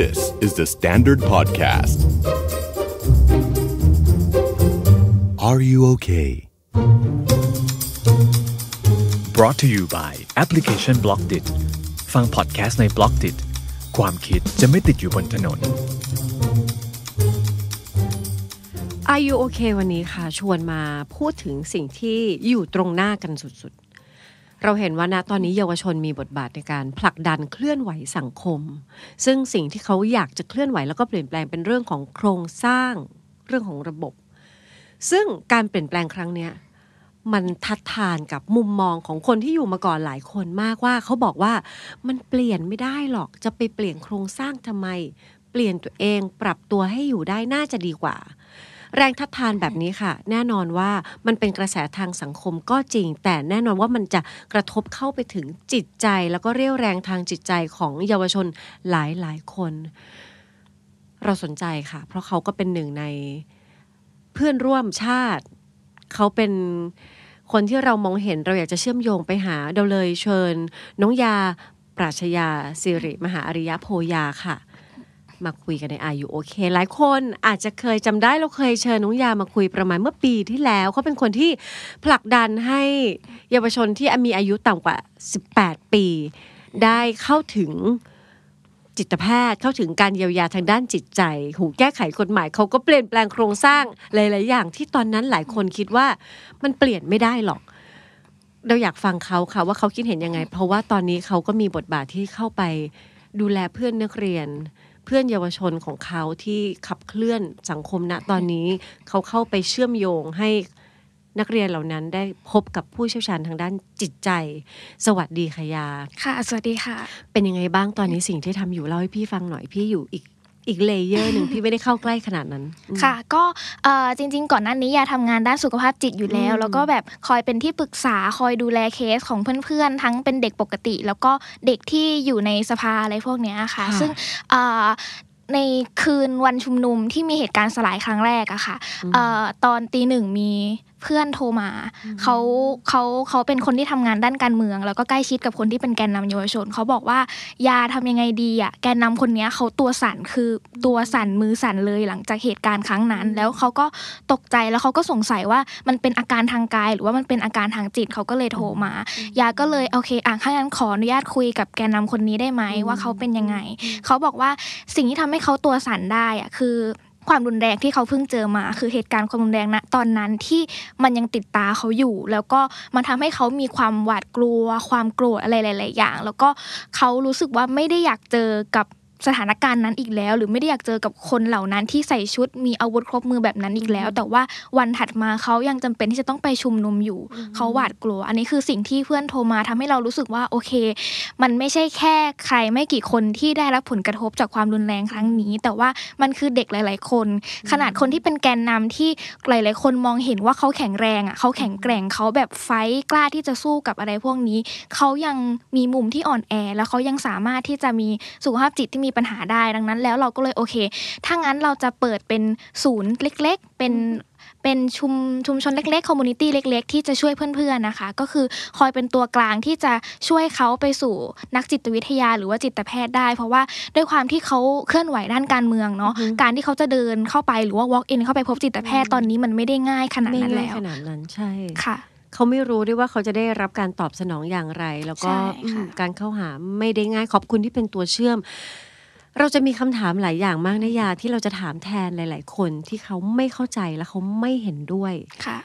This is the Standard Podcast. Are you okay? Brought to you by Application Blockdit. ฟัง podcast ใน Blockdit ความคิดจะไม่ติดอยู่บนถนน Are you okay วันนี้ค่ะชวนมาพูดถึงสิ่งที่อยู่ตรงหน้ากันสุดเราเห็นว่าณตอนนี้เยาวชนมีบทบาทในการผลักดันเคลื่อนไหวสังคม ซึ่งสิ่งที่เขาอยากจะเคลื่อนไหวแล้วก็เปลี่ยนแปลงเป็นเรื่องของโครงสร้างเรื่องของระบบ ซึ่งการเปลี่ยนแปลงครั้งเนี้ยมันทัดทานกับมุมมองของคนที่อยู่มาก่อนหลายคนมากว่า เขาบอกว่ามันเปลี่ยนไม่ได้หรอกจะไปเปลี่ยนโครงสร้างทำไม เปลี่ยนตัวเองปรับตัวให้อยู่ได้น่าจะดีกว่าแรงทัดทานแบบนี้ค่ะ แน่นอนว่ามันเป็นกระแสทางสังคมก็จริง แต่แน่นอนว่ามันจะกระทบเข้าไปถึงจิตใจแล้วก็เรียวแรงทางจิตใจของเยาวชนหลายหลายคน เราสนใจค่ะ เพราะเขาก็เป็นหนึ่งใน เพื่อนร่วมชาติ เขาเป็นคนที่เรามองเห็นเราอยากจะเชื่อมโยงไปหา เราเลยเชิญ น้องยา ปราชญาสิริ มหาอริยโพยาค่ะมาคุยกันในอายุโอเค หลายคนอาจจะเคยจำได้เราเคยเชิญนุ้งยามาคุยประมาณ เมื่อปีที่แล้ว เขาเป็นคนที่ผลักดันให้เยาวชนที่มีอายุต่ำกว่า 18 ปี ได้เข้าถึงจิตแพทย์เข้าถึงการเยียวยาทางด้านจิตใจ หูแก้ไขกฎหมายเขาก็เปลี่ยนแปลงโครงสร้างหลายๆอย่าง ที่ตอนนั้นหลายคนคิดว่ามันเปลี่ยนไม่ได้หรอก เราอยากฟังเขาค่ะว่าเขาคิดเห็นยังไง เพราะว่าตอนนี้เขาก็มีบทบาทที่เข้าไปดูแลเพื่อนนักเรียนเพื่อนเยาวชนของเขาที่ขับเคลื่อนสังคมณตอนนี้เขาเข้าไปเชื่อมโยงให้นักเรียนเหล่านั้นได้พบกับผู้เชี่ยวชาญทางด้านจิตใจ สวัสดีค่ะยา ค่ะ สวัสดีค่ะ เป็นยังไงบ้างตอนนี้สิ่งที่ทำอยู่เล่าให้พี่ฟังหน่อยพี่อยู่อีกอีกเลเยอร์หนึ่งที่ไม่ได้เข้าใกล้ขนาดนั้น ค่ะ ก็จริงๆ ก่อนหน้านี้ ยาทำงานด้านสุขภาพจิตอยู่แล้ว แล้วก็แบบคอยเป็นที่ปรึกษาคอยดูแลเคสของเพื่อนๆ ทั้งเป็นเด็กปกติ แล้วก็เด็กที่อยู่ในสภาอะไรพวกนี้ค่ะ ซึ่งในคืนวันชุมนุมที่มีเหตุการณ์สลายครั้งแรกอะค่ะ ตอนตีหนึ่งมีเพื่อนโทรมาเขาเขาเขาเป็นคนที่ทำงานด้านการเมือง แล้วก็ใกล้ชิดกับคนที่เป็นแกนนำเยาวชน เขาบอกว่า ยาทำยังไงดีอ่ะ แกนนำคนนี้เขาตัวสั่น คือตัวสั่นมือสั่นเลยหลังจากเหตุการณ์ครั้งนั้น แล้วเขาก็ตกใจ แล้วเขาก็สงสัยว่ามันเป็นอาการทางกาย หรือว่ามันเป็นอาการทางจิต เขาก็เลยโทรมา ยา ก็เลยโอเค อ่ะถ้างั้นขออนุญาตคุยกับแกนนำคนนี้ได้ไหมว่าเขาเป็นยังไง เขาบอกว่าสิ่งที่ทำให้เขาตัวสั่นได้อ่ะคือความรุนแรงที่เขาเพิ่งเจอมา คือเหตุการณ์ความรุนแรงนะตอนนั้นที่มันยังติดตาเขาอยู่ แล้วก็มันทำให้เขามีความหวาดกลัวความโกรธอะไรหลายๆอย่าง แล้วก็เขารู้สึกว่าไม่ได้อยากเจอกับสถานการณ์นั้นอีกแล้ว หรือไม่ได้อยากเจอกับคนเหล่านั้นที่ใส่ชุด มีอาวุธครบมือแบบนั้นอีกแล้ว แต่ว่าวันถัดมาเขายังจำเป็นที่จะต้องไปชุมนุมอยู่เขาหวาดกลัวอันนี้คือสิ่งที่เพื่อนโทรมาทำให้เรารู้สึกว่าโอเค มันไม่ใช่แค่ ใครไม่กี่คนที่ได้รับผลกระทบจากความรุนแรงครั้งนี้ แต่ว่ามันคือเด็กหลาย ๆคน ขนาดคนที่เป็นแกนนำที่หลายๆคน มองเห็นว่าเขาแข็งแรงอ่ะเขาแข็งแกร่งเขาแบบไฟกล้าที่จะสู้กับอะไรพวกนี้เขายังมีมุมที่อ่อนแอ แล้วเขายังสามารถที่จะมีสุขภาพจิตที่มีีปัญหาได้ดังนั้นแล้วเราก็เลยโอเคถ้างั้นเราจะเปิดเป็นศูนย์เล็กๆ เป็น เป็นชุมชุมชนเล็กๆคอมมูนิตี้เล็ก ๆ ที่จะช่วยเพื่อนๆนะคะ ก็คือคอยเป็นตัวกลางที่จะช่วยเขาไปสู่นักจิตวิทยาหรือว่าจิตแพทย์ได้ เพราะว่าด้วยความที่เขาเคลื่อนไหวด้านการเมืองเนาะการที่เขาจะเดินเข้าไปหรือว่า walk in เข้าไปพบจิตแพทย์ตอนนี้มันไม่ได้ง่ายขนาดนั้นแล้วขนาดนั้นใช่ค่ะเขาไม่รู้ด้วยว่าเขาจะได้รับการตอบสนองอย่างไร แล้วก็การเข้าหาไม่ได้ง่ายขอบคุณที่เป็นตัวเชื่อมเราจะมีคำถามหลายอย่างมากนะยาที่เราจะถามแทนหลาย ๆ คนที่เขาไม่เข้าใจและเขาไม่เห็นด้วยค่ะ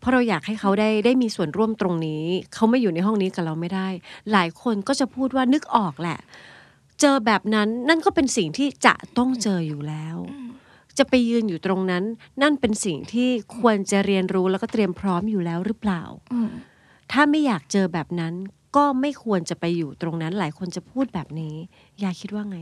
เพราะเราอยากให้เขาได้ได้มีส่วนร่วมตรงนี้ เขาไม่อยู่ในห้องนี้กับเราไม่ได้ หลายคนก็จะพูดว่านึกออกแหละ เจอแบบนั้น นั่นก็เป็นสิ่งที่จะต้องเจออยู่แล้ว จะไปยืนอยู่ตรงนั้น นั่นเป็นสิ่งที่ควรจะเรียนรู้แล้วก็เตรียมพร้อมอยู่แล้วหรือเปล่าถ้าไม่อยากเจอแบบนั้น ก็ไม่ควรจะไปอยู่ตรงนั้น หลายคนจะพูดแบบนี้ยาคิดว่าไง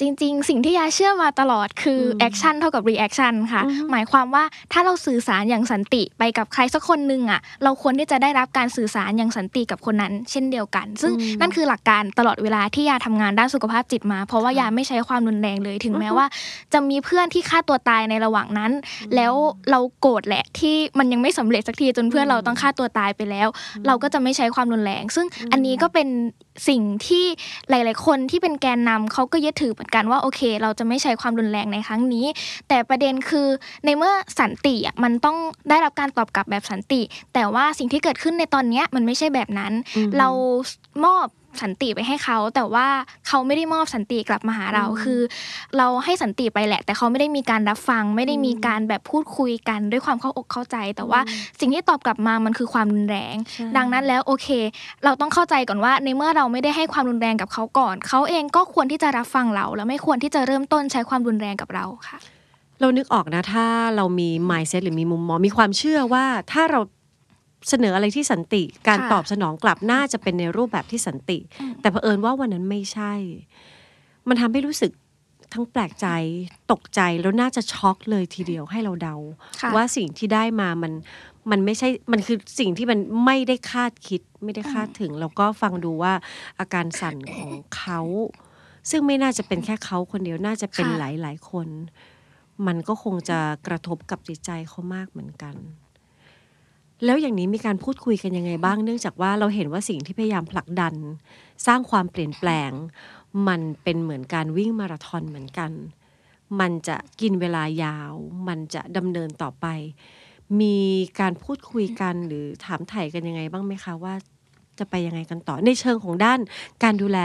จริง ๆ สิ่งที่ยาเชื่อมาตลอดคือแอคชั่นเท่ากับรีแอคชั่นค่ะ หมายความว่าถ้าเราสื่อสารอย่างสันติไปกับใครสักคนหนึ่งอ่ะเราควรที่จะได้รับการสื่อสารอย่างสันติกับคนนั้น เช่นเดียวกัน ซึ่งนั่นคือหลักการตลอดเวลาที่ยาทำงานด้านสุขภาพจิตมา เพราะว่ายาไม่ใช้ความรุนแรงเลยถึงแม้ว่าจะมีเพื่อนที่ฆ่าตัวตายในระหว่างนั้น แล้วเราโกรธแหละที่มันยังไม่สำเร็จสักทีจนเพื่อนเราต้องฆ่าตัวตายไปแล้ว เราก็จะไม่ใช้ความรุนแรงซึ่งอันนี้ก็เป็นสิ่งที่หลาย ๆ คนที่เป็นแกนนำเขาก็ยึดถือเหมือนกันว่าโอเค เราจะไม่ใช้ความรุนแรงในครั้งนี้ แต่ประเด็นคือในเมื่อสันติอ่ะมันต้องได้รับการตอบกลับแบบสันติ แต่ว่าสิ่งที่เกิดขึ้นในตอนนี้มันไม่ใช่แบบนั้น เรามอบสันติไปให้เขาแต่ว่าเขาไม่ได้มอบสันติกลับมาหาเรา คือ เราให้สันติไปแหละ แต่เขาไม่ได้มีการรับฟังไม่ได้มีการแบบพูดคุยกัน ด้วยความเข้าอกเข้าใจแต่ว่าสิ่งที่ตอบกลับมามันคือความรุนแรง ดังนั้นแล้วโอเค เราต้องเข้าใจก่อนว่าในเมื่อเราไม่ได้ให้ความรุนแรงกับเขาก่อนเขาเองก็ควรที่จะรับฟังเรา แล้วไม่ควรที่จะเริ่มต้นใช้ความรุนแรงกับเราค่ะ เรานึกออกนะ ถ้าเรามี mindset หรือมีมุมมองมีความเชื่อว่าถ้าเราเสนออะไรที่สันติการตอบสนองกลับน่าจะเป็นในรูปแบบที่สันติ แต่เผอิญว่าวันนั้นไม่ใช่ มันทำให้รู้สึกทั้งแปลกใจตกใจแล้วน่าจะช็อกเลยทีเดียวให้เราเดา ว่าสิ่งที่ได้มามันมันไม่ใช่มันคือสิ่งที่มันไม่ได้คาดคิด ไม่ได้คาดถึงแล้วก็ฟังดูว่าอาการสั่นของเขา ซึ่งไม่น่าจะเป็นแค่เขาคนเดียวน่าจะเป็นหลายหลายคน มันก็คงจะกระทบกับจิตใจเขามากเหมือนกันแล้วอย่างนี้มีการพูดคุยกันยังไงบ้างเนื่องจากว่าเราเห็นว่าสิ่งที่พยายามผลักดันสร้างความเปลี่ยนแปลงมันเป็นเหมือนการวิ่งมาราธอนเหมือนกันมันจะกินเวลายาว มันจะดำเนินต่อไป มีการพูดคุยกันหรือถามไถ่กันยังไงบ้างไหมคะว่าจะไปยังไงกันต่อในเชิงของด้าน การดูแล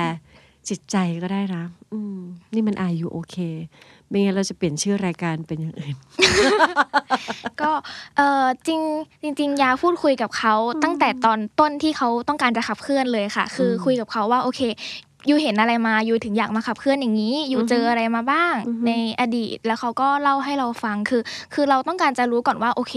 จิตใจก็ได้นะอืมนี่มันอายุโอเคไม่งั้นเราจะเปลี่ยนชื่อรายการเป็นอย่างอื่น ก็เออจริงจริงยาพูดคุยกับเขาตั้งแต่ตอนต้นที่เขาต้องการจะขับเคลื่อนเลยค่ะ คือคุยกับเขาว่า โอเคยูเห็นอะไรมายูถึงอยากมาขับเคลื่อนอย่างนี้ยูเจออะไรมาบ้างในอดีต แล้วเขาก็เล่าให้เราฟังคือคือเราต้องการจะรู้ก่อนว่าโอเค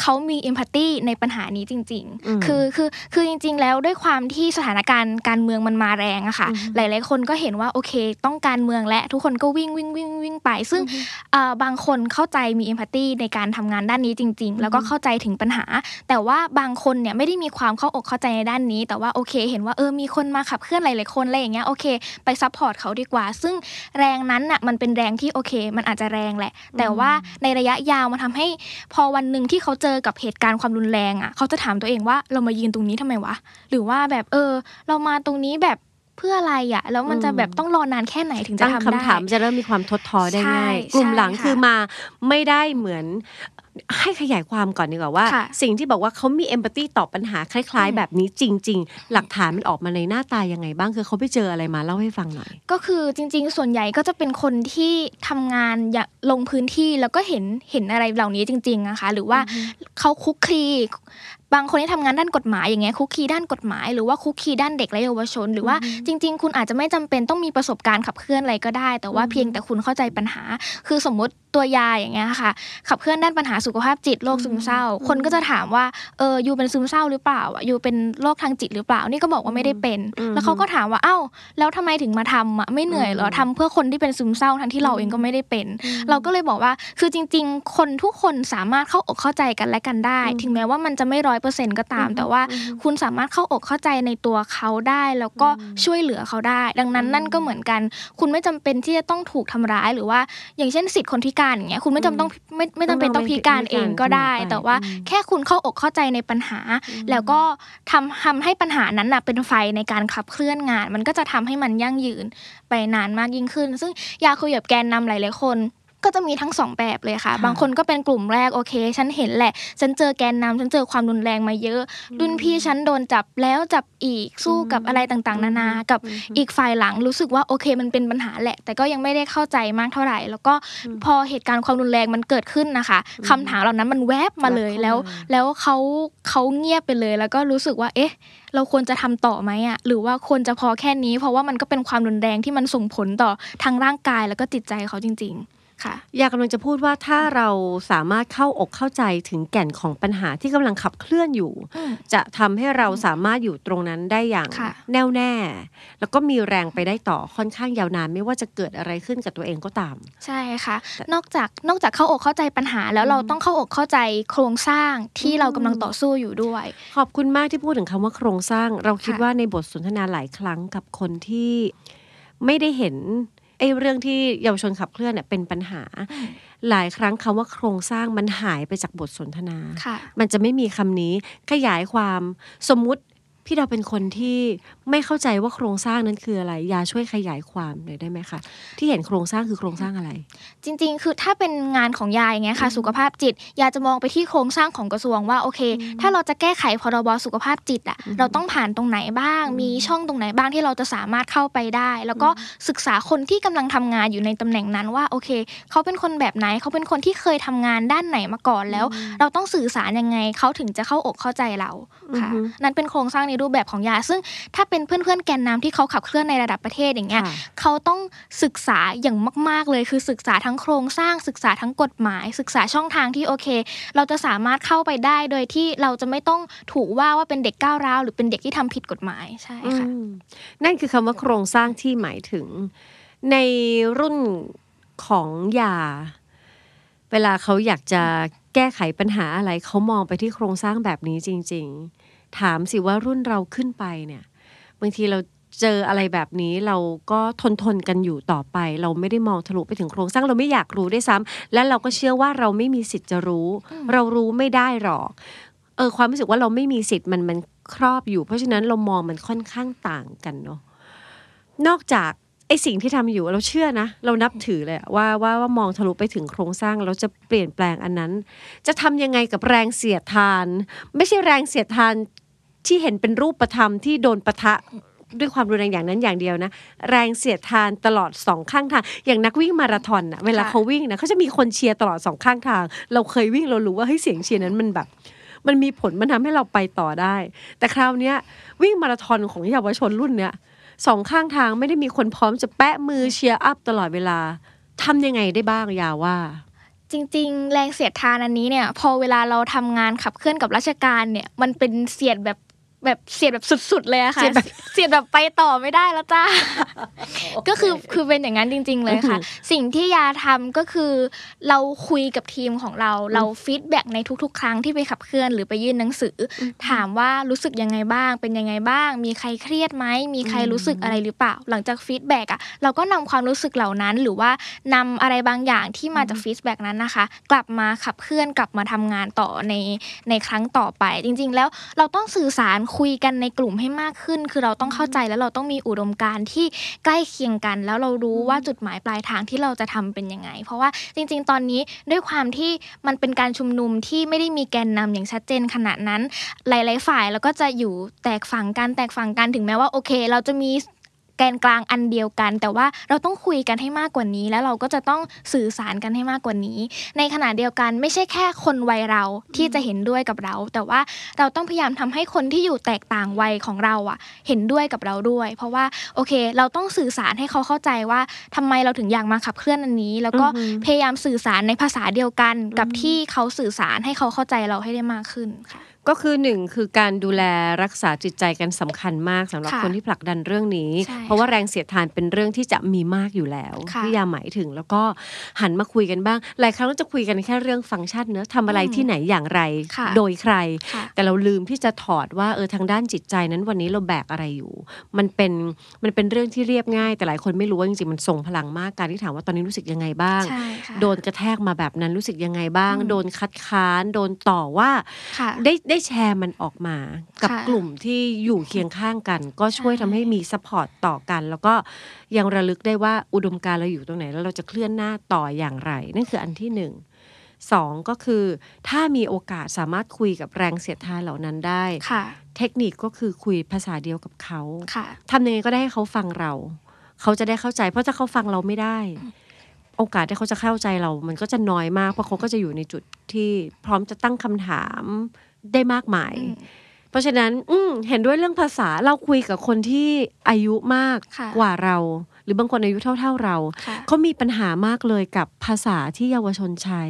เขามีเอมพัตตีในปัญหานี้จริงๆคือคือคือจริง ๆ แล้วด้วยความที่สถานการณ์การเมืองมันมาแรงอะค่ะหลาย ๆคนก็เห็นว่าโอเคต้องการเมืองและ ทุกคนก็วิ่งวิ่งวิ่งวิ่งไปซึ่งบางคนเข้าใจมีเอมพัตตีในการทำงานด้านนี้จริงๆ แล้วก็เข้าใจถึงปัญหา แต่ว่าบางคนเนี่ยไม่ได้มีความเข้าอกเข้าใจในด้านนี้ แต่ว่าโอเค เห็นว่าเออมีคนมาขับเคลื่อนหลายๆคนอะไรอย่างเงี้ยโอเค ไปซัพพอร์ตเขาดีกว่า ซึ่งแรงนั้นน่ะ มันเป็นแรงที่โอเค มันอาจจะแรงแหละ แต่ว่าในระยะยาวมันทำให้พอวันหนึ่งที่เขาเจอกับเหตุการณ์ความรุนแรงอ่ะ เขาจะถามตัวเองว่าเรามายืนตรงนี้ทำไมวะ หรือว่าแบบเออ เรามาตรงนี้แบบเพื่ออะไรอ่ะ แล้วมันจะแบบต้องรอนานแค่ไหนถึงจะทำได้คำถามจะเริ่มมีความทอท้อได้ง่าย กลุ่มหลังคือมาไม่ได้เหมือนให้ขยายความก่อนดีกว่าว่าสิ่งที่บอกว่าเขามีเอมพัตตีต่อปัญหาคล้ายๆ แบบนี้จริงๆ หลักฐานมันออกมาในหน้าตายังไงบ้างคือเขาไปเจออะไรมาเล่าให้ฟังหน่อย ก็คือจริงๆ ส่วนใหญ่ก็จะเป็นคนที่ทำงานลงพื้นที่แล้วก็เห็นเห็นอะไรเหล่านี้จริงๆนะคะ หรือว่าเขาคุกคีบางคนที่ทำงานด้านกฎหมายอย่างเงี้ยคุกคีด้านกฎหมายหรือว่าคุกคีด้านเด็กและเยาวชน หรือว่า จริง ๆ คุณอาจจะไม่จำเป็นต้องมีประสบการณ์ขับเคลื่อนอะไรก็ได้ แต่ว่าเพียงแต่คุณเข้าใจปัญหาคือสมมติตัวยาอย่างเงี้ยค่ะขับเคลื่อนด้านปัญหาสุขภาพจิตโรคซึมเศร้า คนก็จะถามว่าเอออยู่เป็นซึมเศร้าหรือเปล่าอยู่เป็นโรคทางจิตหรือเปล่านี่ก็บอกว่าไม่ได้เป็น แล้วเขาก็ถามว่าเอ้าแล้วทำไมถึงมาทำอ่ะไม่เหนื่อยเหรอทำเพื่อคนที่เป็นซึมเศร้าทั้งที่เราเองก็ไม่ได้เป็น เราก็เลยบอกว่าคือจริงๆ คนทุกคนสามารถเข้าอกเข้าใจกันและกันได้ถึงแม้ว่ามันจะไม่ร้อย้อยเปอร์เซ็นต์ก็ตาม แต่ว่าคุณสามารถเข้าอกเข้าใจในตัวเขาได้ แล้วก็ช่วยเหลือเขาได้ ดังนั้นนั่นก็เหมือนกัน คุณไม่จำเป็นที่จะต้องถูกทำร้าย หรือว่าอย่างเช่นสิทธิ์คนพิการอย่างเงี้ยคุณไม่จำต้องไม่ไม่จำเป็นต้องพิการเองก็ได้ แต่ว่าแค่คุณเข้าอกเข้าใจในปัญหา แล้วก็ทำทำให้ปัญหานั้นนะเป็นไฟในการขับเคลื่อนงาน มันก็จะทำให้มันยั่งยืนไปนานมากยิ่งขึ้น ซึ่งยาคุยกับแกนนำหลาย ๆคนก็จะมีทั้งสองแบบเลยค่ะ บางคนก็เป็นกลุ่มแรกโอเคฉันเห็นแหละฉันเจอแกนนำฉันเจอความรุนแรงมาเยอะรุ่นพี่ฉันโดนจับแล้วจับอีกสู้กับอะไรต่างๆ นานากับอีกฝ่ายหลังรู้สึกว่าโอเค มันเป็นปัญหาแหละ แต่ก็ยังไม่ได้เข้าใจมากเท่าไหร่ แล้วก็พอเหตุการณ์ความรุนแรงมันเกิดขึ้นนะคะ คำถามเหล่านั้นมันแวบมาเลยแล้ว แล้วเขาเขาเงียบไปเลย แล้วก็รู้สึกว่าเอ๊ะเราควรจะทำต่อไหมอ่ะหรือว่าควรจะพอแค่นี้ เพราะว่ามันก็เป็นความรุนแรงที่มันส่งผลต่อทางร่างกายแล้วก็จิตใจเขาจริง ๆค่ะอยากกำลังจะพูดว่าถ้าเราสามารถเข้าอกเข้าใจถึงแก่นของปัญหาที่กำลังขับเคลื่อนอยู่ จะทำให้เราสามารถอยู่ตรงนั้นได้อย่างแน่วแน่แล้วก็มีแรงไปได้ต่อค่อนข้างยาวนานไม่ว่าจะเกิดอะไรขึ้นกับตัวเองก็ตาม ใช่ค่ะนอกจากนอกจากเข้าอกเข้าใจปัญหาแล้วเราต้องเข้าอกเข้าใจโครงสร้างที่เรากำลังต่อสู้อยู่ด้วยขอบคุณมากที่พูดถึงคำว่า โครงสร้างเราคิดว่าในบทสนทนาหลายครั้งกับคนที่ไม่ได้เห็นไอ้เรื่องที่เยาวชนขับเคลื่อนเนี่ยเป็นปัญหาหลายครั้งคำว่าโครงสร้างมันหายไปจากบทสนทนา มันจะไม่มีคำนี้ขยายความสมมุติพี่ดาวเป็นคนที่ไม่เข้าใจว่าโครงสร้างนั้นคืออะไร ยาช่วยขยายความหน่อยได้ไหมคะที่เห็นโครงสร้างคือโครงสร้างอะไร จริง ๆ คือถ้าเป็นงานของยาอย่างเงี้ยค่ะ สุขภาพจิต ยาจะมองไปที่โครงสร้างของกระทรวงว่าโอเค ถ้าเราจะแก้ไขพรบสุขภาพจิตอ่ะเราต้องผ่านตรงไหนบ้าง มีช่องตรงไหนบ้างที่เราจะสามารถเข้าไปได้ แล้วก็ศึกษาคนที่กำลังทำงานอยู่ในตำแหน่งนั้นว่าโอเค เขาเป็นคนแบบไหน เขาเป็นคนที่เคยทำงานด้านไหนมาก่อนแล้ว เราต้องสื่อสารยังไงเขาถึงจะเข้าอกเข้าใจเราค่ะนั่นเป็นโครงสร้างในรูปแบบของยา ซึ่งถ้าเป็นเพื่อนๆแกนนำที่เขาขับเคลื่อนในระดับประเทศอย่างเงี้ยเขาต้องศึกษาอย่างมากๆ เลยคือศึกษาทั้งโครงสร้างศึกษาทั้งกฎหมาย ศึกษาช่องทางที่โอเค เราจะสามารถเข้าไปได้โดยที่เราจะไม่ต้องถูกว่าว่าเป็นเด็กก้าวร้าว หรือเป็นเด็กที่ทำผิดกฎหมายใช่ค่ะนั่นคือคำว่าโครงสร้างที่หมายถึง ในรุ่นของยาเวลาเขาอยากจะแก้ไขปัญหาอะไรเขามองไปที่โครงสร้างแบบนี้จริงถามสิว่ารุ่นเราขึ้นไปเนี่ย บางทีเราเจออะไรแบบนี้ เราก็ทนทนกันอยู่ต่อไป เราไม่ได้มองทะลุไปถึงโครงสร้างเราไม่อยากรู้ด้วยซ้ำ และเราก็เชื่อว่าเราไม่มีสิทธิ์จะรู้ เรารู้ไม่ได้หรอกเออความรู้สึกว่าเราไม่มีสิทธิ์มันมันครอบอยู่ เพราะฉะนั้นเรามองมันค่อนข้างต่างกันเนาะนอกจากไอสิ่งที่ทำอยู่เราเชื่อนะ เรานับถือเลยว่าว่าว่ามองทะลุไปถึงโครงสร้างเราจะเปลี่ยนแปลงอันนั้น จะทำยังไงกับแรงเสียดทาน ไม่ใช่แรงเสียดทานที่เห็นเป็นรูปธรรมที่โดนปะทะด้วยความรุนแรงอย่างนั้นอย่างเดียวนะ แรงเสียดทานตลอดสองข้างทาง อย่างนักวิ่งมาราธอนนะเวลาเขาวิ่งนะเขาจะมีคนเชียร์ตลอดสองข้างทาง เราเคยวิ่งเรารู้ว่าเฮ้ยเสียงเชียร์นั้นมันแบบ มันมีผลมันทำให้เราไปต่อได้แต่คราวเนี้ยวิ่งมาราธอนของเยาวชนรุ่นเนี้ยสองข้างทางไม่ได้มีคนพร้อมจะแปะมือเชียร์อัพตลอดเวลาทำยังไงได้บ้างยาว่า จริง ๆ แรงเสียดทานอันนี้เนี่ย พอเวลาเราทำงานขับเคลื่อนกับราชการเนี่ย มันเป็นเสียดแบบแบบเสียดแบบสุดๆเลยอะค่ะ เสียดแบบไปต่อไม่ได้แล้วจ้าก็คือคือเป็นอย่างนั้นจริง ๆ เลยค่ะ สิ่งที่ยาทำก็คือ เราคุยกับทีมของเรา เราฟีดแบ็กในทุกๆ ครั้งที่ไปขับเคลื่อนหรือไปยื่นหนังสือ ถามว่ารู้สึกยังไงบ้าง เป็นยังไงบ้าง มีใครเครียดไหมมีใครรู้สึกอะไรหรือเปล่า หลังจากฟีดแบ็กอะเราก็นำความรู้สึกเหล่านั้นหรือว่านำอะไรบางอย่างที่มาจากฟีดแบ็กนั้นนะคะ กลับมาขับเคลื่อนกลับมาทำงานต่อในในครั้งต่อไป จริง ๆ แล้วเราต้องสื่อสารคุยกันในกลุ่มให้มากขึ้น คือเราต้องเข้าใจแล้วเราต้องมีอุดมการณ์ที่ใกล้เคียงกัน แล้วเรารู้ว่าจุดหมายปลายทางที่เราจะทำเป็นยังไง เพราะว่าจริง ๆ ตอนนี้ด้วยความที่มันเป็นการชุมนุมที่ไม่ได้มีแกนนำอย่างชัดเจนขนาดนั้น หลาย ๆ ฝ่ายแล้วก็จะอยู่แตกฝั่งกันแตกฝั่งกัน ถึงแม้ว่าโอเค เราจะมีแกนกลางอันเดียวกัน แต่ว่าเราต้องคุยกันให้มากกว่านี้ แล้วเราก็จะต้องสื่อสารกันให้มากกว่านี้ ในขณะเดียวกันไม่ใช่แค่คนวัยเราที่จะเห็นด้วยกับเรา แต่ว่าเราต้องพยายามทำให้คนที่อยู่แตกต่างวัยของเราอะเห็นด้วยกับเราด้วย เพราะว่าโอเค เราต้องสื่อสารให้เขาเข้าใจว่าทำไมเราถึงอยากมาขับเคลื่อนอันนี้ แล้วก็พยายามสื่อสารในภาษาเดียวกัน กับที่เขาสื่อสารให้เขาเข้าใจเราให้ได้มากขึ้นค่ะก็คือหนึ่งคือการดูแลรักษาจิตใจกันสำคัญมาก สำหรับคนที่ผลักดันเรื่องนี้ เพราะว่าแรงเสียดทานเป็นเรื่องที่จะมีมากอยู่แล้วที่ยาหมายถึงแล้วก็หันมาคุยกันบ้าง หลายครั้งเรจะคุยกันแค่เรื่องฟังก์ชันเนอะทำอะไรที่ไหนอย่างไร โดยใคร แต่เราลืมที่จะถอดว่าเออทางด้านจิตใจนั้นวันนี้เราแบกอะไรอยู่ มันเป็นมันเป็นเรื่องที่เรียบง่าย แต่หลายคนไม่รู้ว่าจริงๆมันส่งพลังมากการที่ถามว่าตอนนี้รู้สึกยังไงบ้าง โดนกระแทกมาแบบนั้นรู้สึกยังไงบ้าง โดนคัดค้าน โดนต่อว่าได้ได้แชร์มันออกมากับกลุ่มที่อยู่ เคียงข้างกัน ก็ช่วยทำให้มีสปอร์ตต่อกัน แล้วก็ยังระลึกได้ว่าอุดมการเราอยู่ตรงไหนแล้วเราจะเคลื่อนหน้าต่ออย่างไรนั่นคืออันที่หนึ่งสองก็คือถ้ามีโอกาสสามารถคุยกับแรงเสียดทานเหล่านั้นได้ค่ะ เทคนิคก็คือคุยภาษาเดียวกับเขาทำยังไงก็ได้ให้เขาฟังเรา เขาจะได้เข้าใจ เพราะถ้าเขาฟังเราไม่ได้ โอกาสที่เขาจะเข้าใจเรา มันก็จะน้อยมากเพราะเขาก็จะอยู่ในจุดที่ พร้อมจะตั้งคำถามได้มากมาย เพราะฉะนั้น อืเห็นด้วยเรื่องภาษาเราคุยกับคนที่อายุมากกว่าเรา หรือบางคนอายุเท่า ๆเราเขามีปัญหามากเลยกับภาษาที่เยาวชนใช้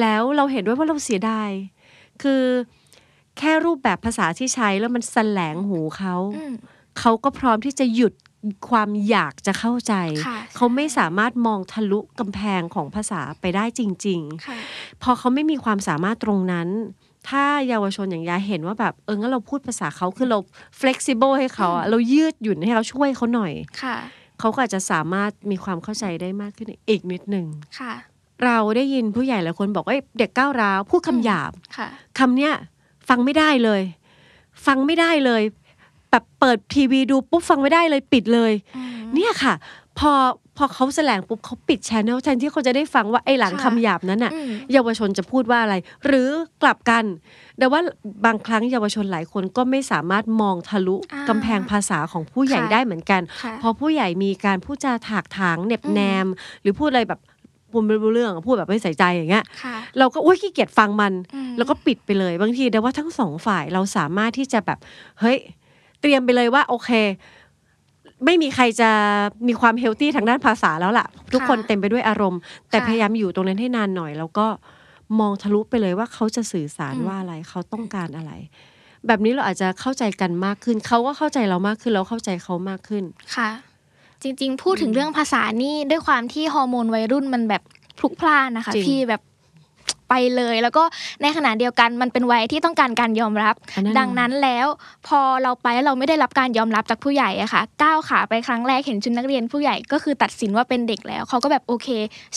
แล้วเราเห็นด้วยว่าเราเสียดายคือแค่รูปแบบภาษาที่ใช้แล้วมันแสลงหูเขาเขาก็พร้อมที่จะหยุดความอยากจะเข้าใจเขาไม่สามารถมองทะลุกำแพงของภาษาไปได้จริงๆ พอเขาไม่มีความสามารถตรงนั้นถ้าเยาวชนอย่างยาเห็นว่าแบบเอองั้นเราพูดภาษาเขาคือ เรา flexible ให้เขาเรายืดหยุ่นให้เขาช่วยเขาหน่อยค่ะเขาก็อาจจะสามารถมีความเข้าใจได้มากขึ้น อีกนิดหนึ่งค่ะ เราได้ยินผู้ใหญ่หลายคนบอกว่าเด็กก้าวร้าวพูดคำหยาบคคำเนี้ย ฟังไม่ได้เลย ฟังไม่ได้เลยแบบเปิดทีวีดูปุ๊บฟังไม่ได้เลยปิดเลย เนี่ยค่ะ พอพอเขาแสลงปุ๊บเขาปิดชแนลแทนที่เขาจะได้ฟังว่าไอ้หลังคำหยาบนั้นอ่ะเยาวชนจะพูดว่าอะไร หรือกลับกัน แต่ว่าบางครั้งเยาวชนหลายคนก็ไม่สามารถมองทะลุกำแพงภาษาของผู้ใหญ่ได้เหมือนกันพอผู้ใหญ่มีการพูดจาถากถางเน็บแนมหรือพูดอะไรแบบพูดไม่รู้เรื่องพูดแบบไม่ใส่ใจอย่างเงี้ยเราก็ออ้ยขี้เกียจฟังมัน แล้วก็ปิดไปเลย บางทีแต่ว่าทั้งสองฝ่ายเราสามารถที่จะแบบเฮ้ยเตรียมไปเลยว่าโอเคไม่มีใครจะมีความเฮลตี้ทางด้านภาษาแล้วล่ะ ทุกคนเต็มไปด้วยอารมณ์แต่พยายามอยู่ตรงนั้นให้นานหน่อย แล้วก็มองทะลุไปเลยว่าเขาจะสื่อสารว่าอะไรเขาต้องการอะไร แบบนี้เราอาจจะเข้าใจกันมากขึ้น เขาก็เข้าใจเรามากขึ้น แล้วเข้าใจเขามากขึ้นค่ะจริงๆพูดถึงเรื่องภาษานี่ด้วยความที่ฮอร์โมนวัยรุ่นมันแบบพลุกพล่านนะคะพี่แบบไปเลยแล้วก็ในขณะเดียวกันมันเป็นวัยที่ต้องการการยอมรับดังนั้นแล้วพอเราไปเราไม่ได้รับการยอมรับจากผู้ใหญ่อะค่ะ ก้าวขาไปครั้งแรกเห็นชุดนักเรียนผู้ใหญ่ก็คือตัดสินว่าเป็นเด็กแล้วเขาก็แบบโอเค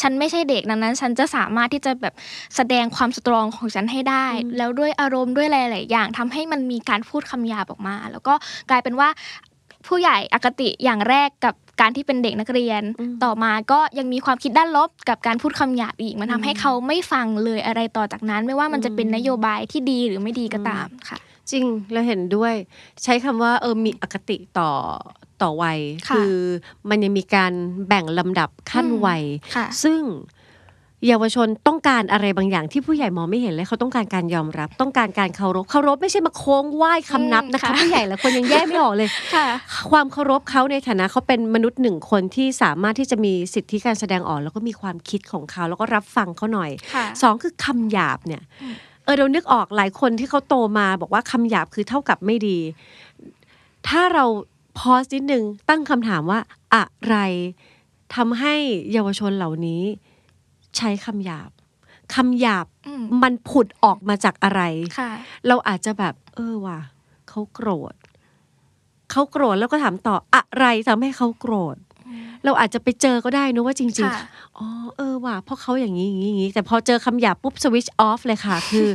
ฉันไม่ใช่เด็กดังนั้น ฉันจะสามารถที่จะแบบแสดงความสตรองของฉันให้ได้ แล้วด้วยอารมณ์ด้วยหลายๆอย่างทำให้มันมีการพูดคำหยาบออกมา แล้วก็กลายเป็นว่า ผู้ใหญ่อคติอย่างแรกกับการที่เป็นเด็กนักเรียน ต่อมาก็ยังมีความคิดด้านลบกับการพูดคำหยาบอีก มันทำให้เขาไม่ฟังเลยอะไรต่อจากนั้น ไม่ว่ามันจะเป็นนโยบายที่ดีหรือไม่ดีก็ตามค่ะ จริง เราเห็นด้วย ใช้คำว่า เออมีอคติต่อต่อวัย คือมันยังมีการแบ่งลำดับขั้นวัย ซึ่งเยาวชนต้องการอะไรบางอย่างที่ผู้ใหญ่มองไม่เห็นเลยเขาต้องการการยอมรับต้องการการเคารพ เคารพไม่ใช่มาโค้งไหว้คำนับนะคะผู้ใหญ่หลายคนยังแยกไม่ออกเลยความเคารพเขาในฐานะเขาเป็นมนุษย์หนึ่งคนที่สามารถที่จะมีสิทธิการแสดงออกแล้วก็มีความคิดของเขา แล้วก็รับฟังเขาหน่อยสองคือคำหยาบเนี่ยเออเรานึกออกหลายคนที่เขาโตมา บอกว่าคำหยาบคือเท่ากับไม่ดี ถ้าเราพอสนิดนึงตั้งคำถามว่า อะไรทำให้เยาวชนเหล่านี้ใช้คำหยาบคำหยาบมันผุดออกมาจากอะไรเราอาจจะแบบ เออว่ะเขาโกรธเขาโกรธแล้วก็ถามต่ออะไรทำให้เขาโกรธเราอาจจะไปเจอก็ได้นะว่าจริงๆอ๋อ เออว่ะเพราะเขาอย่างนี้อย่างนี้อย่างนี้แต่พอเจอคำหยาบ ปุ๊บสวิตช์ออฟเลยค่ะ คือ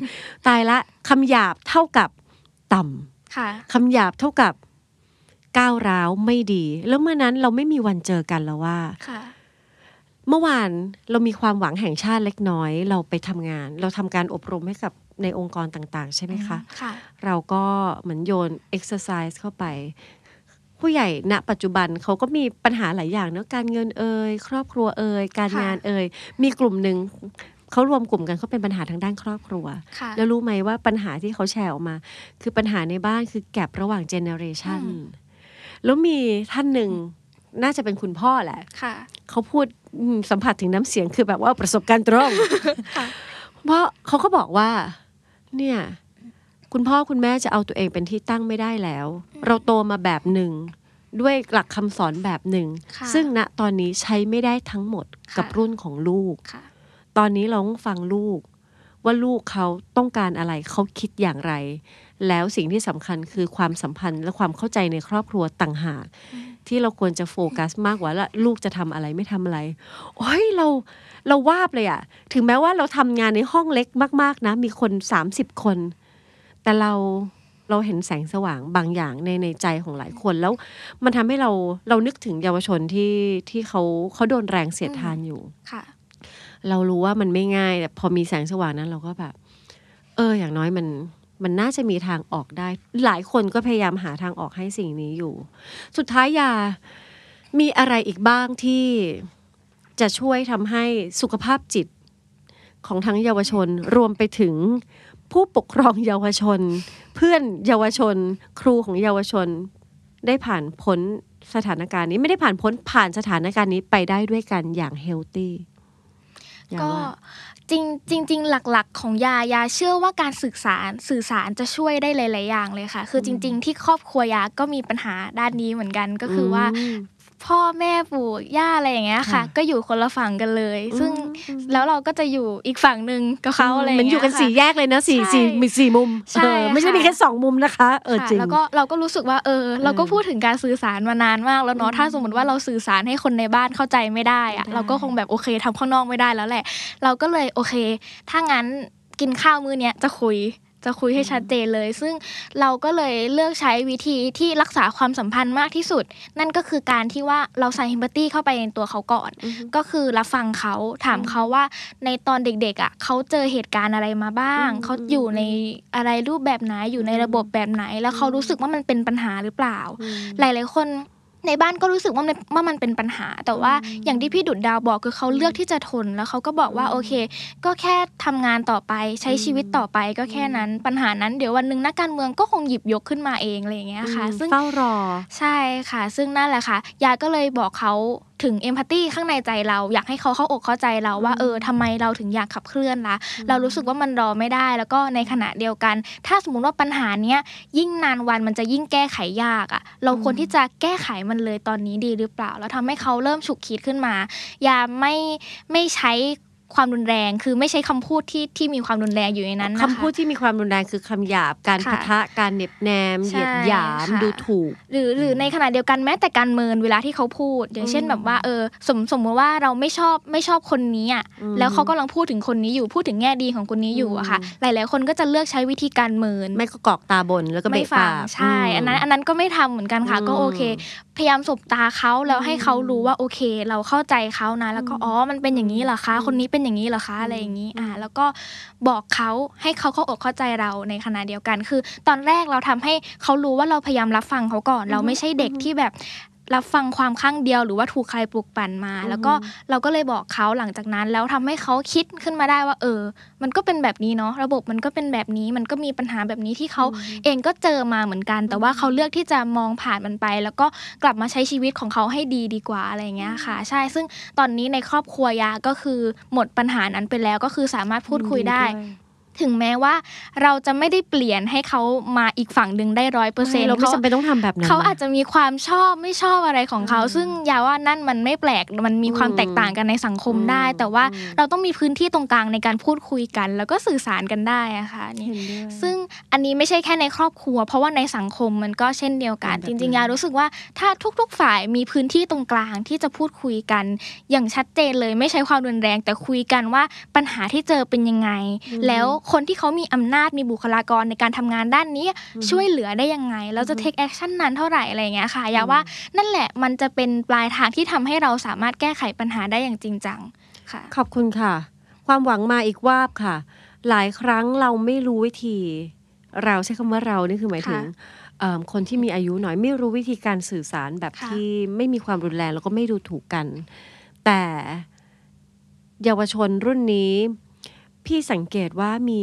ตายละคำหยาบเท่ากับต่ำคำหยาบเท่ากับก้าวร้าวไม่ดี แล้วเมื่อนั้นเราไม่มีวันเจอกันแล้วว่าค่ะเมื่อวาน เรามีความหวังแห่งชาติเล็กน้อย เราไปทำงาน เราทำการอบรมให้กับในองค์กรต่างๆ ใช่ไหมคะค่ะเราก็เหมือนโยน exercise เข้าไป ผู้ใหญ่ณปัจจุบันเขาก็มีปัญหาหลายอย่างเนาะการเงินเอ่ยครอบครัวเอ่ยการงานเอ่ยมีกลุ่มหนึ่งเขารวมกลุ่มกันเขาเป็นปัญหาทางด้านครอบครัว แล้วรู้ไหมว่าปัญหาที่เขาแชร์ออกมา คือปัญหาในบ้านคือแกลบระหว่างเจเนอเรชันแล้วมีท่านหนึ่งน่าจะเป็นคุณพ่อแหละเขาพูดสัมผัสถึงน้ำเสียงคือแบบว่าประสบการณ์ตรง เพราะเขาก็บอกว่า เนี่ย คุณพ่อคุณแม่จะเอาตัวเองเป็นที่ตั้งไม่ได้แล้ว เราโตมาแบบหนึ่ง ด้วยหลักคำสอนแบบหนึ่ง ซึ่งณตอนนี้ใช้ไม่ได้ทั้งหมดกับรุ่นของลูก ตอนนี้เราต้องฟังลูก ว่าลูกเขาต้องการอะไรเขาคิดอย่างไร แล้วสิ่งที่สำคัญคือความสัมพันธ์และความเข้าใจในครอบครัวต่างหากที่เราควรจะโฟกัสมากกว่าละลูกจะทำอะไรไม่ทำอะไรโอ้ยเราเราวาบเลยอะถึงแม้ว่าเราทำงานในห้องเล็กมากๆนะ มีคนสามสิบคน แต่เราเราเห็นแสงสว่างบางอย่างในในใจของหลายคน แล้วมันทำให้เราเรานึกถึงเยาวชนที่ที่เขาเขาโดนแรงเสียดทานอยู่ค่ะ เรารู้ว่ามันไม่ง่ายแต่พอมีแสงสว่างนั้นเราก็แบบเออ อย่างน้อยมันมันน่าจะมีทางออกได้ หลายคนก็พยายามหาทางออกให้สิ่งนี้อยู่ สุดท้ายยามีอะไรอีกบ้างที่จะช่วยทำให้สุขภาพจิตของทั้งเยาวชน รวมไปถึง ผู้ปกครองเยาวชน เพื่อนเยาวชน ครูของเยาวชน ได้ผ่านพ้นสถานการณ์นี้ ไม่ได้ผ่านพ้นผ่านสถานการณ์นี้ไปได้ด้วยกันอย่างเฮลตี้ก็จริงจริงงหลักๆของยายาเชื่อว่าการสื่อสารสื่อสารจะช่วยได้หลายๆอย่างเลยค่ะ คือจริงๆที่ครอบครัวยาก็มีปัญหาด้านนี้เหมือนกันก็คือว่าพ่อแม่ปู่ย่าอะไรอย่างเงี้ยค่ะ ก็อยู่คนละฝั่งกันเลย ซึ่งแล้วเราก็จะอยู่อีกฝั่งหนึ่งกับเขาอะไรยงเี้มันอยู่กันสี่แยกเลยนะสี่สี่มีสี่มุม เออไม่ใช่มีแค่สองมุมนะคะ เออจริงแล้วก็เราก็รู้สึกว่าเออเราก็พูดถึงการสื่อสารมานานมากแล้วเนาะถ้าสมมติว่าเราสื่อสารให้คนในบ้านเข้าใจไม่ได้อะเราก็คงแบบโอเคทำข้างนอกไม่ได้แล้วแหละ เราก็เลยโอเค ถ้างั้นกินข้าวมื้อเนี้ยจะคุยะคุยให้ชัดเจนเลย ซึ่งเราก็เลยเลือกใช้วิธีที่รักษาความสัมพันธ์มากที่สุด นั่นก็คือการที่ว่าเราใส่ฮิมบัตตี้เข้าไปในตัวเขาก่อน ก็คือรับฟังเขาถามเขาว่าในตอนเด็กๆอ่ะเขาเจอเหตุการณ์อะไรมาบ้างเขาอยู่ในอะไรรูปแบบไหนอยู่ในระบบแบบไหน แล้วเขารู้สึกว่ามันเป็นปัญหาหรือเปล่า หลายๆ คนในบ้านก็รู้สึกว่ามันว่ามันเป็นปัญหา แต่ว่าอย่างที่พี่ดุดดาวบอกคือเขาเลือกที่จะทนแล้วเขาก็บอกว่าโอเค ก็แค่ทำงานต่อไป ใช้ชีวิตต่อไปก็แค่นั้นปัญหานั้น เดี๋ยววันหนึ่งนักการเมืองก็คงหยิบยกขึ้นมาเองอะไรอย่างเงี้ยค่ะ ซึ่งเฝ้ารอใช่ค่ะ ซึ่งนั่นแหละค่ะยาก็เลยบอกเขาถึงเอมพัตตีข้างในใจเราอยากให้เขาเข้าอกเข้าใจเราว่าเออทำไมเราถึงอยากขับเคลื่อนละเรารู้สึกว่ามันรอไม่ได้ แล้วก็ในขณะเดียวกัน ถ้าสมมติว่าปัญหาเนี้ยยิ่งนานวันมันจะยิ่งแก้ไขยากอ่ะ เราควรที่จะแก้ไขมันเลยตอนนี้ดีหรือเปล่าแล้วทำให้เขาเริ่มฉุกคิดขึ้นมา อย่าไม่ไม่ใช้ความรุนแรงคือไม่ใช่คำพูดที่ที่มีความรุนแรงอยู่ในนั้นคะคำพูดที่มีความรุนแรงคือคำหยาบการพะทะการเน็บแนมเหยียดหยามดูถูก หรือหรือในขณะเดียวกันแม้แต่การเมินเวลาที่เขาพูด อย่างเช่นแบบว่าเออสมสมมติว่าเราไม่ชอบไม่ชอบคนนี้อ่ะแล้วเขากำลังพูดถึงคนนี้อยู่พูดถึงแง่ดีของคนนี้อยู่อะค่ะหลายๆ คนก็จะเลือกใช้วิธีการเมินไม่ก็กอกตาบนแล้วก็ไม่ฟังใช่อันนั้นอันนั้นก็ไม่ทำเหมือนกันค่ะก็โอเคพยายามสบตาเขาแล้วให้เขารู้ว่าโอเค เราเข้าใจเขานะ แล้วก็อ๋อมันเป็นอย่างนี้เหรอคะ คนนี้เป็นเป็นอย่างนี้เหรอคะอะไรอย่างนี้ อ่า แล้วก็บอกเขาให้เขาเข้าอกเข้าใจเราในขณะเดียวกัน คือ ตอนแรกเราทำให้เขารู้ว่าเราพยายามรับฟังเขาก่อน เราไม่ใช่เด็กที่แบบรับฟังความข้างเดียวหรือว่าถูกใครปลุกปั่นมา แล้วก็เราก็เลยบอกเขาหลังจากนั้น แล้วทำให้เขาคิดขึ้นมาได้ว่า เออ มันก็เป็นแบบนี้เนาะระบบมันก็เป็นแบบนี้มันก็มีปัญหาแบบนี้ที่เขาเองก็เจอมาเหมือนกัน แต่ว่าเขาเลือกที่จะมองผ่านมันไป แล้วก็กลับมาใช้ชีวิตของเขาให้ดีดีกว่าอะไรเงี้ยค่ะ ใช่ซึ่งตอนนี้ในครอบครัวยาก็คือ หมดปัญหานั้นไปแล้วก็คือสามารถพูดคุยได้ถึงแม้ว่าเราจะไม่ได้เปลี่ยนให้เขามาอีกฝั่งหนึ่งได้ร้อยเปอร์เซ็นต์เราไม่จำเป็นต้องทำแบบนั้นเขาอาจจะมีความชอบไม่ชอบอะไรของเขาซึ่งยาว่านั่นมันไม่แปลกมันมีความแตกต่างกันในสังคมได้ แต่ว่าเราต้องมีพื้นที่ตรงกลางในการพูดคุยกัน แล้วก็สื่อสารกันได้อะค่ะนี่ซึ่งอันนี้ไม่ใช่แค่ในครอบครัว เพราะว่าในสังคมมันก็เช่นเดียวกัน จริงๆยารู้สึกว่าถ้าทุก ๆฝ่ายมีพื้นที่ตรงกลางที่จะพูดคุยกัน อย่างชัดเจนเลยไม่ใช้ความรุนแรงแต่คุยกันว่าปัญหาที่เจอเป็นยังไงแล้วคนที่เขามีอำนาจมีบุคลากรในการทำงานด้านนี้ ช่วยเหลือได้ยังไง แล้วจะเทคแอคชั่นนั้นเท่าไหร่ อะไรเงี้ยค่ะอยากว่านั่นแหละมันจะเป็นปลายทางที่ทำให้เราสามารถแก้ไขปัญหาได้อย่างจริงจัง ค่ะ ขอบคุณค่ะ ความหวังมาอีกว่าบค่ะ หลายครั้งเราไม่รู้วิธี เราใช้คำว่าเรานี่คือหมายถึง คนที่มีอายุหน่อยไม่รู้วิธีการสื่อสารแบบที่ไม่มีความรุนแรงแล้วก็ไม่ดูถูกกัน แต่เยาวชนรุ่นนี้พี่สังเกตว่ามี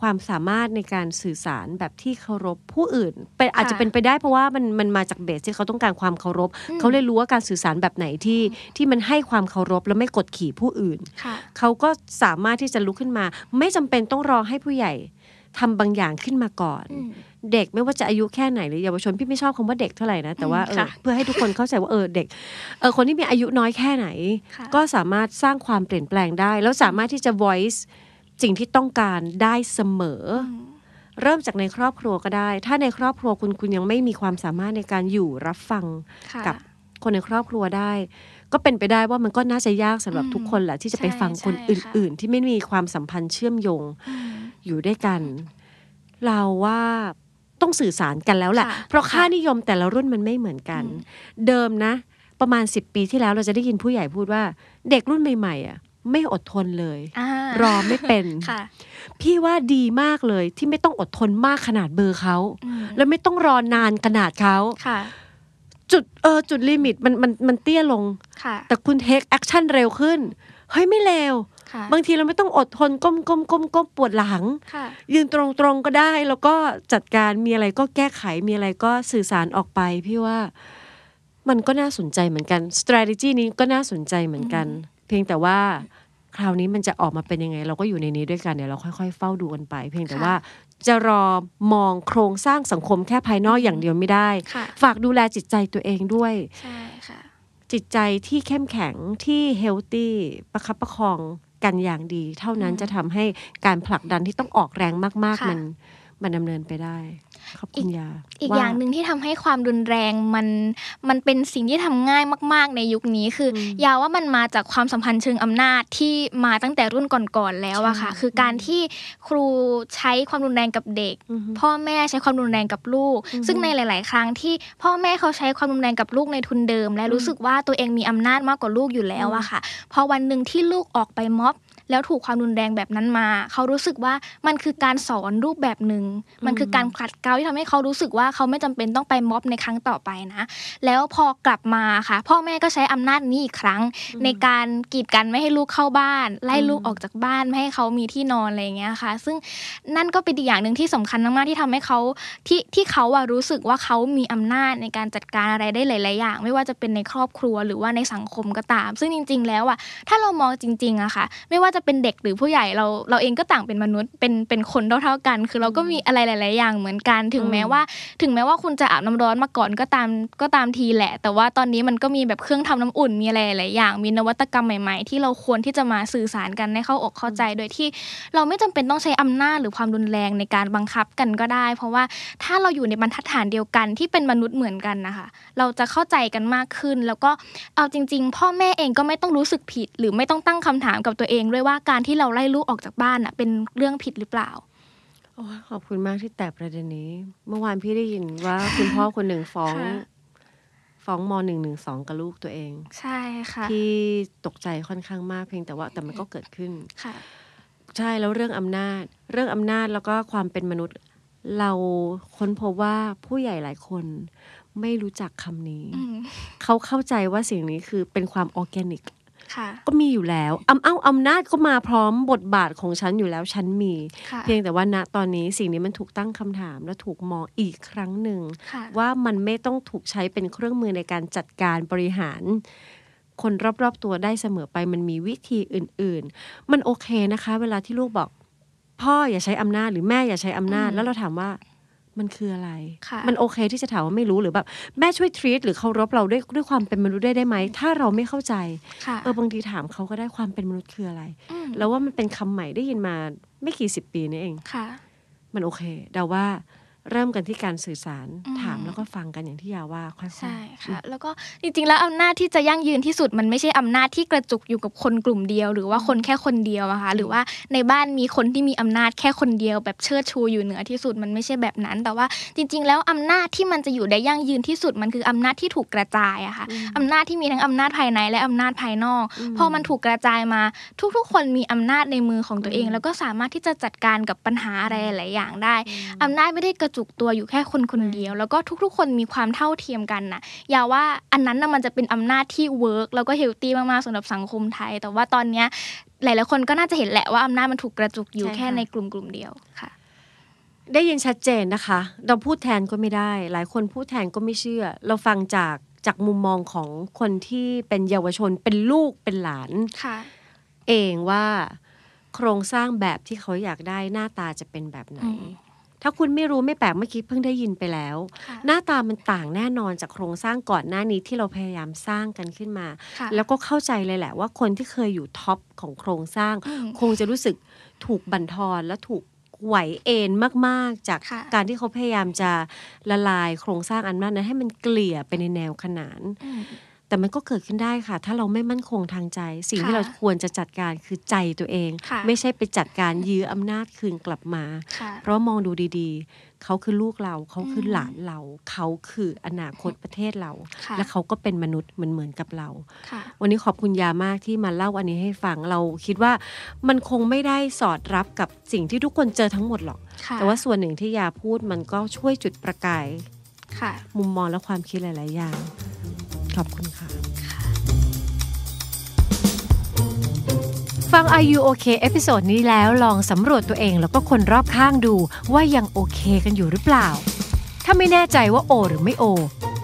ความสามารถในการสื่อสารแบบที่เคารพผู้อื่นเป็นอาจจะเป็นไปได้เพราะว่ามันมันมาจากเบสที่เขาต้องการความเคารพเขาเลยรู้ว่าการสื่อสารแบบไหนที่ที่มันให้ความเคารพแล้วไม่กดขี่ผู้อื่นเขาก็สามารถที่จะลุกขึ้นมา ไม่จำเป็นต้องรอให้ผู้ใหญ่ ทำบางอย่างขึ้นมาก่อนเด็ก ไม่ว่าจะอายุแค่ไหนหรือเยาวชนพี่ไม่ชอบคำว่าเด็กเท่าไหร่นะแต่ว่าเออเพื่อให้ทุกคนเข้าใจว่าเออเด็กเออคนที่มีอายุน้อยแค่ไหน ก็สามารถสร้างความเปลี่ยนแปลงได้ แล้วสามารถที่จะ voice สิ่งที่ต้องการได้เสมอ เริ่มจากในครอบครัวก็ได้ ถ้าในครอบครัวคุณคุณยังไม่มีความสามารถในการอยู่รับฟังกับคนในครอบครัวได้ ก็เป็นไปได้ว่ามันก็น่าจะยากสำหรับทุกคนแหละที่จะไปฟังคนอื่นๆ ที่ไม่มีความสัมพันธ์เชื่อมโยงอยู่ด้วยกัน เราว่าต้องสื่อสารกันแล้วแหละเพราะค่านิยมแต่ละรุ่นมันไม่เหมือนกัน เดิมนะประมาณสิบปีที่แล้วเราจะได้ยินผู้ใหญ่พูดว่า เด็กรุ่นใหม่ๆอ่ะไม่อดทนเลย รอไม่เป็นพี่ว่าดีมากเลยที่ไม่ต้องอดทนมากขนาดเบอร์เขาแล้วไม่ต้องรอนานขนาดเขาจุดเออจุดลิมิตมันมันมันเตี้ยลงแต่คุณเทคแอคชั่นเร็วขึ้นเฮ้ยไม่เร็วบางทีเราไม่ต้องอดทน ก้มก้มก้มก้มปวดหลังยืนตรงตรงก็ได้ แล้วก็จัดการมีอะไรก็แก้ไขมีอะไรก็สื่อสารออกไป พี่ว่ามันก็น่าสนใจเหมือนกัน strategy นี้ก็น่าสนใจเหมือนกันเพียงแต่ว่าคราวนี้มันจะออกมาเป็นยังไง เราก็อยู่ในนี้ด้วยกันเดี๋ยวเราค่อยๆ เฝ้าดูกันไป เพียงแต่ว่า จะรอมองโครงสร้างสังคมแค่ภายนอกอย่างเดียวไม่ได้ ฝากดูแลจิตใจตัวเองด้วย ใช่ ค่ะ จิตใจที่เข้มแข็งที่เฮลตี้ประคับประคองกันอย่างดี เท่านั้นจะทำให้การผลักดันที่ต้องออกแรงมากๆมันมันดำเนินไปได้ขอบคุณยาอีกอย่างหนึ่งที่ทำให้ความรุนแรงมันมันเป็นสิ่งที่ทำง่ายมาก ๆ ในยุคนี้คือ ยาว่ามันมาจากความสัมพันธ์เชิงอำนาจที่มาตั้งแต่รุ่นก่อน ๆ แล้วอะค่ะคือการที่ครูใช้ความรุนแรงกับเด็ก พ่อแม่ใช้ความรุนแรงกับลูก ซึ่งในหลาย ๆ ครั้งที่พ่อแม่เขาใช้ความรุนแรงกับลูกในทุนเดิม และรู้สึกว่าตัวเองมีอำนาจมากกว่าลูกอยู่แล้วอะค่ะพอวันหนึ่งที่ลูกออกไปม็อบแล้วถูกความรุนแรงแบบนั้นมา เขารู้สึกว่ามันคือการสอนรูปแบบหนึ่ง มันคือการขัดเกลาที่ทำให้เขารู้สึกว่าเขาไม่จำเป็นต้องไปม็อบในครั้งต่อไปนะ แล้วพอกลับมาค่ะ พ่อแม่ก็ใช้อำนาจนี้อีกครั้ง ในการกีดกันไม่ให้ลูกเข้าบ้าน ไล่ลูกออกจากบ้านไม่ให้เขามีที่นอนอะไรอย่างเงี้ยค่ะ ซึ่งนั่นก็เป็นอีกอย่างหนึ่งที่สำคัญมากๆที่ทำให้เขาที่ที่เขาอะรู้สึกว่าเขามีอำนาจในการจัดการอะไรได้หลายๆอย่างไม่ว่าจะเป็นในครอบครัวหรือว่าในสังคมก็ตาม ซึ่งจริง ๆ แล้วอะถ้าเรามองจริงๆอะค่ะ ไม่ว่าจะเป็นเด็กหรือผู้ใหญ่เราเราเองก็ต่างเป็นมนุษย์เป็นเป็นคนเท่าๆกัน คือเราก็มีอะไรหลาย ๆ อย่างเหมือนกัน ถึงแม้ว่าถึงแม้ว่าคุณจะอาบน้ำร้อนมาก่อนก็ตามก็ตามทีแหละ แต่ว่าตอนนี้มันก็มีแบบเครื่องทำน้ำอุ่นมีอะไรหลายอย่างมีนวัตกรรมใหม่ๆ ที่เราควรที่จะมาสื่อสารกันให้เข้าอกเข้าใจโดยที่เราไม่จำเป็นต้องใช้อำนาจหรือความรุนแรงในการบังคับกันก็ได้ เพราะว่าถ้าเราอยู่ในบรรทัดฐานเดียวกันที่เป็นมนุษย์เหมือนกันนะคะเราจะเข้าใจกันมากขึ้นแล้วก็เอาจริง ๆ พ่อแม่เองก็ไม่ต้องรู้สึกผิด หรือไม่ต้องตั้งคำถามกับตัวเองด้วยว่าการที่เราไล่ลูกออกจากบ้านอ่ะเป็นเรื่องผิดหรือเปล่า โอ้ขอบคุณมากที่แตะประเด็นนี้ เมื่อวานพี่ได้ยินว่าคุณพ่อคนหนึ่งฟ้อง ฟ้องมหนึ่งหนึ่งสองกับลูกตัวเอง ใช่ค่ะ ที่ตกใจค่อนข้างมากเพียงแต่ว่าแต่มันก็เกิดขึ้น ค่ะ ใช่แล้วเรื่องอำนาจ เรื่องอำนาจแล้วก็ความเป็นมนุษย์ เราค้นพบว่าผู้ใหญ่หลายคนไม่รู้จักคำนี้ เขาเข้าใจว่าสิ่งนี้คือเป็นความออร์แกนิกก็มีอยู่แล้วอำเอ้าอำนาจก็มาพร้อมบทบาทของฉันอยู่แล้วฉันมี เพียงแต่ว่าณตอนนี้สิ่งนี้มันถูกตั้งคำถาม และถูกมองอีกครั้งหนึ่งว่ามันไม่ต้องถูกใช้เป็นเครื่องมือในการจัดการบริหาร คนรอบๆตัวได้เสมอไปมันมีวิธีอื่นๆ มันโอเคนะคะ เวลาที่ลูกบอก พ่ออย่าใช้อำนาจหรือแม่อย่าใช้อำนาจแล้วเราถามว่ามันคืออะไร มันโอเค ที่จะถามว่าไม่รู้หรือแบบแม่ช่วยทรีตหรือเคารพเราด้วยด้วยความเป็นมนุษย์ได้ได้ไหมถ้าเราไม่เข้าใจเออบางทีถามเขาก็ได้ความเป็นมนุษย์คืออะไรแล้วว่ามันเป็นคำใหม่ได้ยินมาไม่กี่สิบปีนี่เองค่ะมันโอเคเดาว่าเริ่มกันที่การสื่อสารถามแล้วก็ฟังกันอย่างที่ยาว่าค่อยๆใช่ค่ะแล้วก็จริงๆ แล้วอำนาจที่จะยั่งยืนที่สุดมันไม่ใช่อำนาจที่กระจุกอยู่กับคนกลุ่มเดียว หรือว่าคนแค่คนเดียวนะคะหรือว่าในบ้านมีคนที่มีอำนาจแค่คนเดียวแบบเชิดชู อยู่เหนือที่สุดมันไม่ใช่แบบนั้น แต่ว่าจริง ๆ แล้วอำนาจที่มันจะอยู่ได้ยั่งยืนที่สุดมันคืออำนาจที่ถูกกระจายอะค่ะอำนาจที่มีทั้งอำนาจภายในและอำนาจภายนอกพอมันถูกกระจายมา ทุกๆ คนมีอำนาจในมือของตัวเอง แล้วก็สามารถที่จะจัดการกับปัญหาอะไรหลายอย่างได้อำนาจไม่ได้กระจุกตัวอยู่แค่คนคนเดียวแล้วก็ทุกๆคนมีความเท่าเทียมกันนะอย่าว่าอันนั้นนะมันจะเป็นอำนาจที่เวิร์กแล้วก็เฮลตี้มากๆสำหรับสังคมไทย แต่ว่าตอนเนี้ยหลายๆคนก็น่าจะเห็นแหละว่าอำนาจมันถูกกระจุกอยู่แค่ในกลุ่มกลุ่มเดียวค่ะ ได้ยินชัดเจนนะคะ เราพูดแทนก็ไม่ได้ หลายคนพูดแทนก็ไม่เชื่อ เราฟังจากจากมุมมองของคนที่เป็นเยาวชน เป็นลูกเป็นหลานเองว่าโครงสร้างแบบที่เขาอยากได้หน้าตาจะเป็นแบบไหนถ้าคุณไม่รู้ไม่แปลกเมื่อกี้เพิ่งได้ยินไปแล้ว หน้าตามันต่างแน่นอนจากโครงสร้างก่อนหน้านี้ที่เราพยายามสร้างกันขึ้นมา แล้วก็เข้าใจเลยแหละว่าคนที่เคยอยู่ท็อปของโครงสร้าง คงจะรู้สึกถูกบั่นทอนและถูกไหวเอ็นมากๆ จากการที่เขาพยายามจะละลาย โครงสร้างอันนั้นให้มันเกลี่ยไปในแนวขนานแต่มันก็เกิดขึ้นได้ค่ะ ถ้าเราไม่มั่นคงทางใจ สิ่งที่เราควรจะจัดการคือใจตัวเอง ไม่ใช่ไปจัดการยื้ออำนาจคืนกลับมา เพราะมองดูดีๆ เขาคือลูกเรา เขาคือหลานเราเขาคืออนาคตประเทศเรา และเขาก็เป็นมนุษย์ เหมือนเหมือนกับเรา วันนี้ขอบคุณยามากที่มาเล่าอันนี้ให้ฟังเราคิดว่ามันคงไม่ได้สอดรับกับสิ่งที่ทุกคนเจอทั้งหมดหรอก แต่ว่าส่วนหนึ่งที่ยาพูดมันก็ช่วยจุดประกายมุมมองและความคิดหลายๆ อย่างขอบคุณค่ะฟัง i u OK เอพิโซดนี้แล้วลองสำรวจตัวเองแล้วก็คนรอบข้างดูว่ายังโอเค กันอยู่หรือเปล่า ถ้าไม่แน่ใจว่าโอ หรือไม่โอ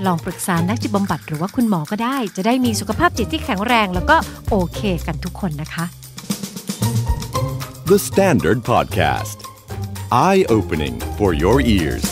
ลองปรึกษานักจิตบำบัดหรือว่าคุณหมอก็ได้ จะได้มีสุขภาพจิตที่แข็งแรง แล้วก็โอเค กันทุกคนนะคะ The Standard Podcast Eye Opening for Your Ears